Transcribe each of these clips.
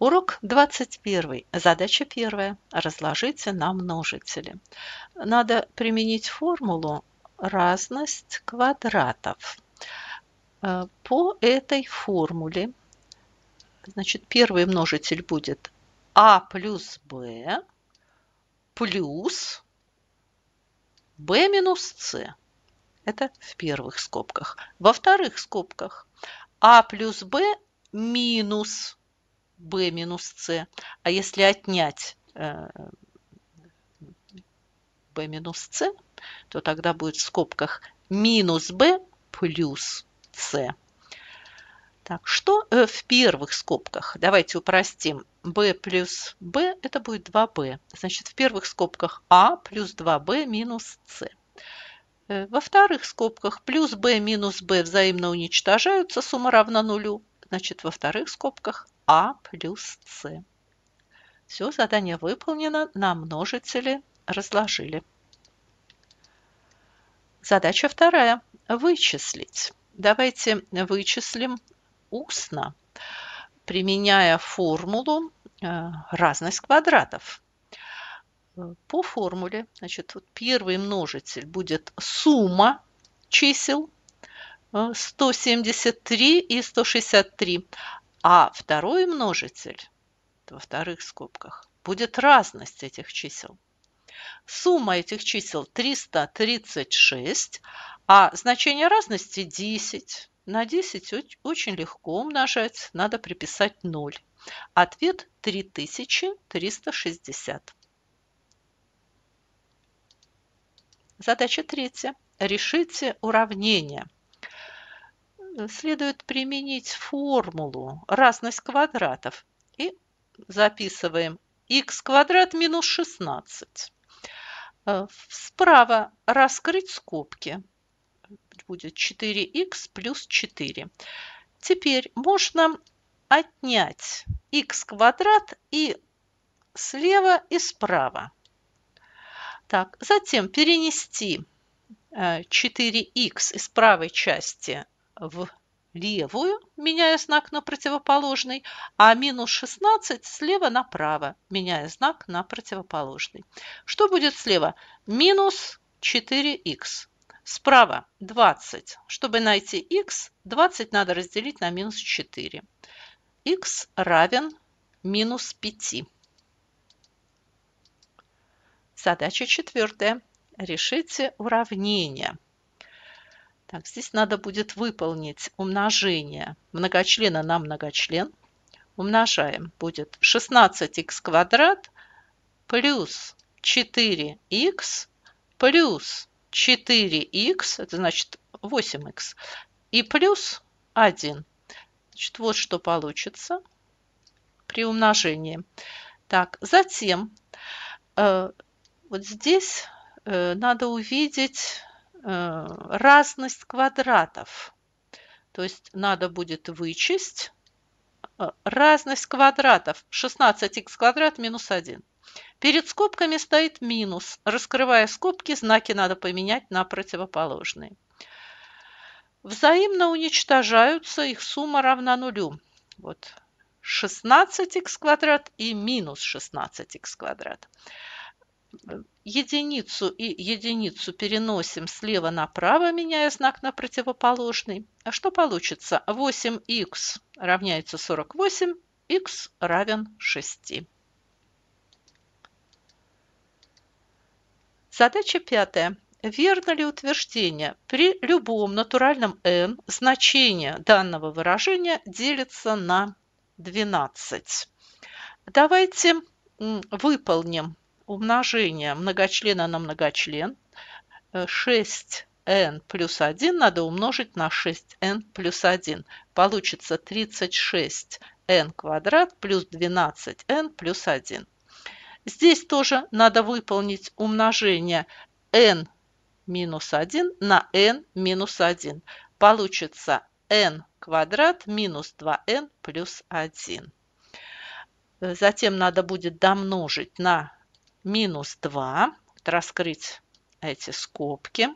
Урок 21. Задача первая. Разложите на множители. Надо применить формулу разность квадратов. Э, по этой формуле значит, первый множитель будет а плюс b плюс b минус c. Это в первых скобках. Во вторых скобках а плюс b минус b минус c. А если отнять b э, минус c, то тогда будет в скобках минус b плюс c. Так, что э, в первых скобках? Давайте упростим. b плюс b – это будет 2b. Значит, в первых скобках a а плюс 2b минус c. Э, во вторых скобках плюс b минус b взаимно уничтожаются, сумма равна нулю значит во вторых скобках А плюс С. Все, задание выполнено, на множители разложили. Задача вторая – вычислить. Давайте вычислим устно, применяя формулу э, разность квадратов по формуле, значит, вот первый множитель будет сумма чисел 173 и 163. А второй множитель во вторых скобках будет разность этих чисел. Сумма этих чисел 336, а значение разности 10. На 10 очень легко умножать, надо приписать 0. Ответ 3360. Задача третья. Решите уравнение – следует применить формулу разность квадратов. И записываем x квадрат минус 16. Э, справа раскрыть скобки. Будет 4 x плюс 4. Теперь можно отнять x квадрат и слева, и справа. Так, затем перенести 4х э, из правой части в левую, меняя знак на противоположный, а минус 16 слева направо, меняя знак на противоположный. Что будет слева? Минус 4х. Справа 20. Чтобы найти х, 20 надо разделить на минус 4. х равен минус 5. Задача четвертая. Решите уравнение. Так, здесь надо будет выполнить умножение многочлена на многочлен. Умножаем. Будет 16х квадрат плюс 4х плюс 4х, это значит 8х, и плюс 1. Значит, вот что получится при умножении. Так, затем э, вот здесь э, надо увидеть Э, разность квадратов. То есть надо будет вычесть э, разность квадратов. 16х квадрат минус 1. Перед скобками стоит минус. Раскрывая скобки, знаки надо поменять на противоположные. Взаимно уничтожаются, их сумма равна нулю. Вот 16х квадрат и минус 16х квадрат единицу и единицу переносим слева направо, меняя знак на противоположный. А что получится? 8х равняется 48, х равен 6. Задача пятая. Верно ли утверждение? При любом натуральном n значение данного выражения делится на 12. Давайте выполним умножение многочлена на многочлен. 6n э, плюс 1 надо умножить на 6n плюс 1. Получится 36n квадрат плюс 12n плюс 1. Здесь тоже надо выполнить умножение n минус 1 на n минус 1. Получится n квадрат минус 2n плюс 1. Э, затем надо будет домножить на минус 2. Раскрыть эти скобки.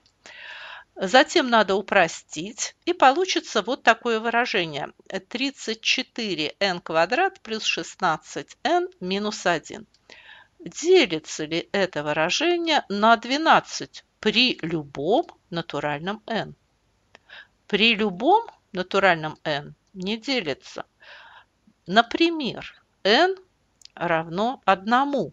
Затем надо упростить, и получится вот такое выражение. 34n квадрат плюс 16n минус 1. Делится ли это выражение на 12 при любом натуральном n? При любом натуральном n не делится. Например, n равно 1.